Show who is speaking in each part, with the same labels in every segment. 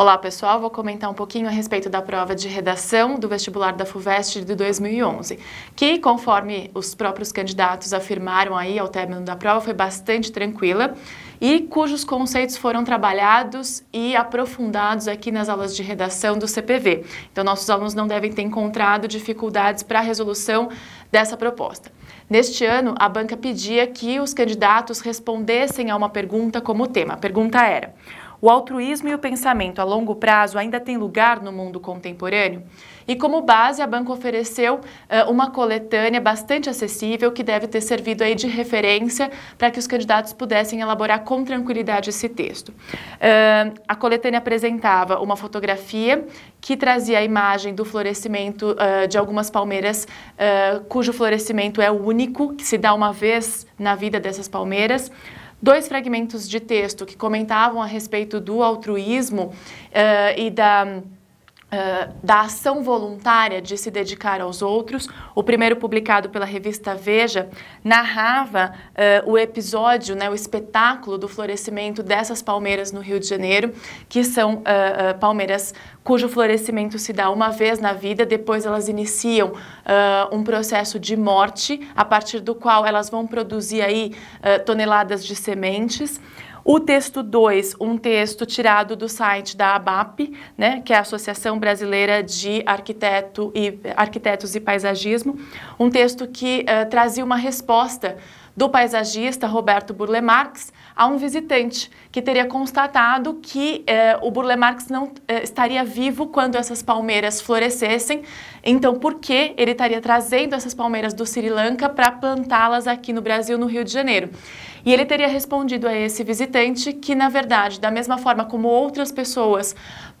Speaker 1: Olá, pessoal. Vou comentar um pouquinho a respeito da prova de redação do vestibular da FUVEST de 2011, que, conforme os próprios candidatos afirmaram aí ao término da prova, foi bastante tranquila e cujos conceitos foram trabalhados e aprofundados aqui nas aulas de redação do CPV. Então, nossos alunos não devem ter encontrado dificuldades para a resolução dessa proposta. Neste ano, a banca pedia que os candidatos respondessem a uma pergunta como tema. A pergunta era: o altruísmo e o pensamento a longo prazo ainda têm lugar no mundo contemporâneo? E como base, a banca ofereceu uh, uma coletânea bastante acessível que deve ter servido aí de referência para que os candidatos pudessem elaborar com tranquilidade esse texto. Uh, a coletânea apresentava uma fotografia que trazia a imagem do florescimento uh, de algumas palmeiras, cujo florescimento é único, que se dá uma vez na vida dessas palmeiras dois fragmentos de texto que comentavam a respeito do altruísmo uh, e da Uh, da ação voluntária de se dedicar aos outros. O primeiro, publicado pela revista Veja, narrava uh, o episódio, né, o espetáculo do florescimento dessas palmeiras no Rio de Janeiro, que são uh, palmeiras cujo florescimento se dá uma vez na vida, depois elas iniciam um processo de morte, a partir do qual elas vão produzir aí toneladas de sementes. O texto 2, um texto tirado do site da ABAP, né, que é a Associação Brasileira de Arquiteto e, Arquitetos e Paisagismo, um texto que uh, trazia uma resposta do paisagista Roberto Burle Marx a um visitante que teria constatado que eh, o Burle Marx não eh, estaria vivo quando essas palmeiras florescessem. Então, por que ele estaria trazendo essas palmeiras do Sri Lanka para plantá-las aqui no Brasil, no Rio de Janeiro? E ele teria respondido a esse visitante que, na verdade, da mesma forma como outras pessoas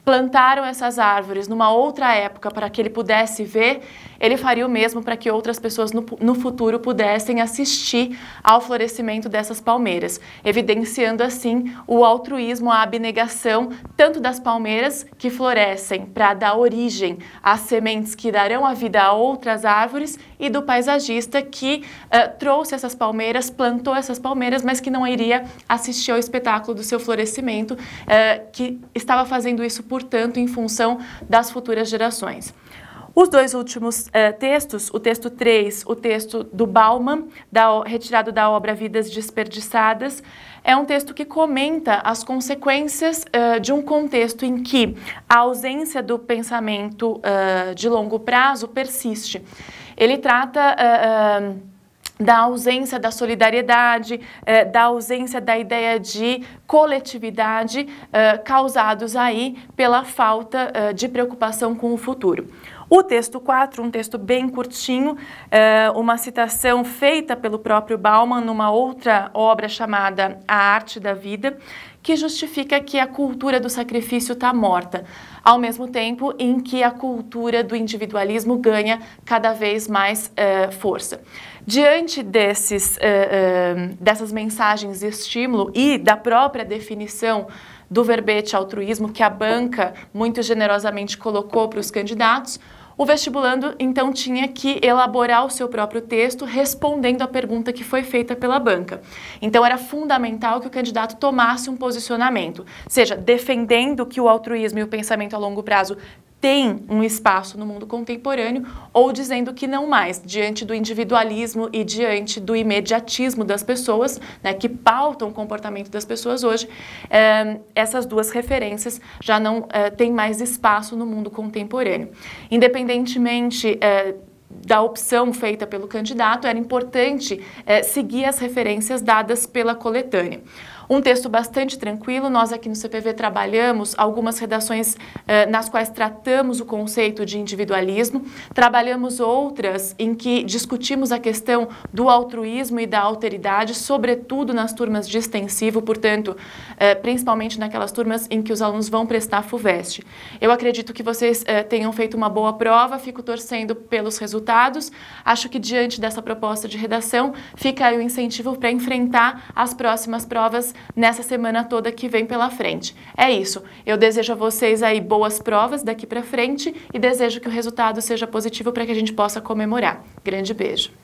Speaker 1: plantaram essas árvores numa outra época para que ele pudesse ver, ele faria o mesmo para que outras pessoas no, no, futuro pudessem assistir ao florescimento dessas palmeiras, evidenciando assim o altruísmo, a abnegação, tanto das palmeiras que florescem para dar origem às sementes que darão a vida a outras árvores e do paisagista que uh, trouxe essas palmeiras, plantou essas palmeiras, mas que não iria assistir ao espetáculo do seu florescimento, uh, que estava fazendo isso por portanto, em função das futuras gerações. Os dois últimos eh, textos, o texto 3, o texto do Bauman, da, retirado da obra Vidas Desperdiçadas, é um texto que comenta as consequências eh, de um contexto em que a ausência do pensamento eh, de longo prazo persiste. Ele trata da ausência da solidariedade, eh, da ausência da ideia de coletividade eh, causados aí pela falta eh, de preocupação com o futuro. O texto 4, um texto bem curtinho, eh, uma citação feita pelo próprio Bauman numa outra obra chamada A Arte da Vida, que justifica que a cultura do sacrifício está morta, ao mesmo tempo em que a cultura do individualismo ganha cada vez mais eh, força. Diante desses, eh, dessas mensagens de estímulo e da própria definição do verbete altruísmo que a banca muito generosamente colocou para os candidatos, o vestibulando então tinha que elaborar o seu próprio texto respondendo à pergunta que foi feita pela banca. Então era fundamental que o candidato tomasse um posicionamento, seja defendendo que o altruísmo e o pensamento a longo prazo tem um espaço no mundo contemporâneo, ou dizendo que não mais, diante do individualismo e diante do imediatismo das pessoas, né, que pautam o comportamento das pessoas hoje, eh, essas duas referências já não eh, têm mais espaço no mundo contemporâneo. Independentemente eh, da opção feita pelo candidato, era importante eh, seguir as referências dadas pela coletânea. Um texto bastante tranquilo. Nós aqui no CPV trabalhamos algumas redações eh, nas quais tratamos o conceito de individualismo, trabalhamos outras em que discutimos a questão do altruísmo e da alteridade, sobretudo nas turmas de extensivo, portanto, eh, principalmente naquelas turmas em que os alunos vão prestar FUVEST. Eu acredito que vocês eh, tenham feito uma boa prova, fico torcendo pelos resultados. Acho que diante dessa proposta de redação, fica aí o incentivo para enfrentar as próximas provas nessa semana toda que vem pela frente. É isso. Eu desejo a vocês aí boas provas daqui para frente e desejo que o resultado seja positivo para que a gente possa comemorar. Grande beijo.